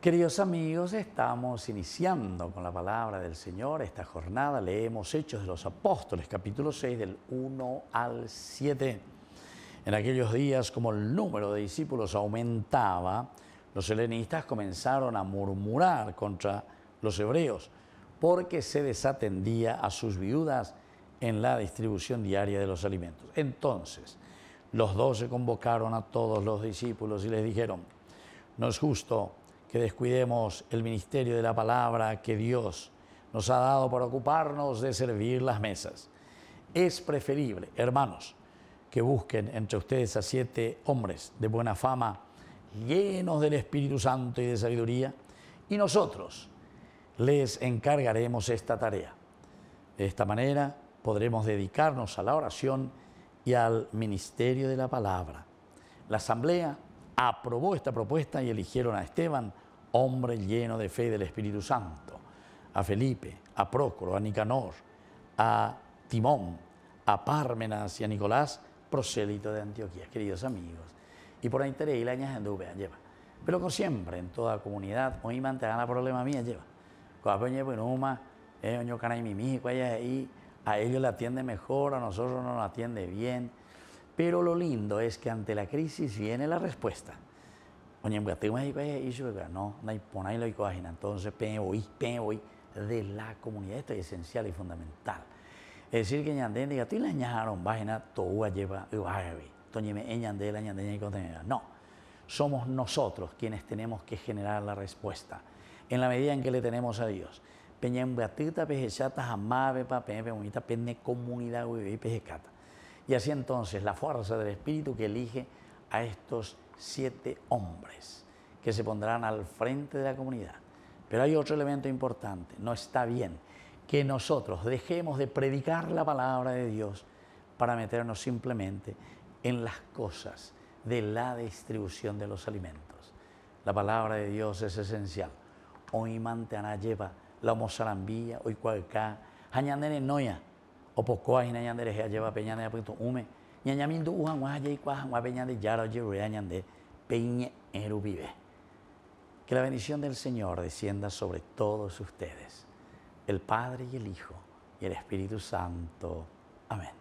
Queridos amigos, estamos iniciando con la palabra del Señor esta jornada. Leemos Hechos de los Apóstoles, capítulo 6, del 1 al 7. En aquellos días, como el número de discípulos aumentaba, los helenistas comenzaron a murmurar contra los hebreos, porque se desatendía a sus viudas en la distribución diaria de los alimentos. Entonces, los doce convocaron a todos los discípulos y les dijeron, no es justo que descuidemos el ministerio de la palabra que Dios nos ha dado para ocuparnos de servir las mesas. Es preferible, hermanos, que busquen entre ustedes a siete hombres de buena fama, llenos del Espíritu Santo y de sabiduría, y nosotros les encargaremos esta tarea. De esta manera podremos dedicarnos a la oración y al ministerio de la palabra. La asamblea aprobó esta propuesta y eligieron a Esteban, hombre lleno de fe del Espíritu Santo, a Felipe, a Prócoro, a Nicanor, a Timón, a Pármenas y a Nicolás, prosélito de Antioquía, queridos amigos. Y por ahí y la en Dubea, lleva. Pero como siempre, en toda comunidad, hoy mantenga la problema mía, lleva. Cuando peña eh, mi pues, a ellos le atiende mejor, a nosotros no nos atiende bien. Pero lo lindo es que ante la crisis viene la respuesta. Oye, pues, pues, no, hay entonces POI, POI de la comunidad. Esto es esencial y fundamental. Es decir, que ñandén diga, tú la ñajaron, vagina, toa lleva, uagabe. Toñeme, ñandé, la ñandé, No, somos nosotros quienes tenemos que generar la respuesta. En la medida en que le tenemos a Dios. Peña en batita, pejechata, jamabe, pa, peña, comunidad, pejecata. Y así entonces la fuerza del Espíritu que elige a estos siete hombres que se pondrán al frente de la comunidad. Pero hay otro elemento importante, no está bien que nosotros dejemos de predicar la palabra de Dios para meternos simplemente en las cosas de la distribución de los alimentos. La palabra de Dios es esencial. Hoy manteana lleva la mozarambía, hoy cualca, añaden noya. O opokoa hina ñandere hea lleva peña de puesto ume ñañamindu uja ngua yei cua ngua peña de yara lleva ñande peñe eru vive que la bendición del Señor descienda sobre todos ustedes el Padre y el Hijo y el Espíritu Santo amén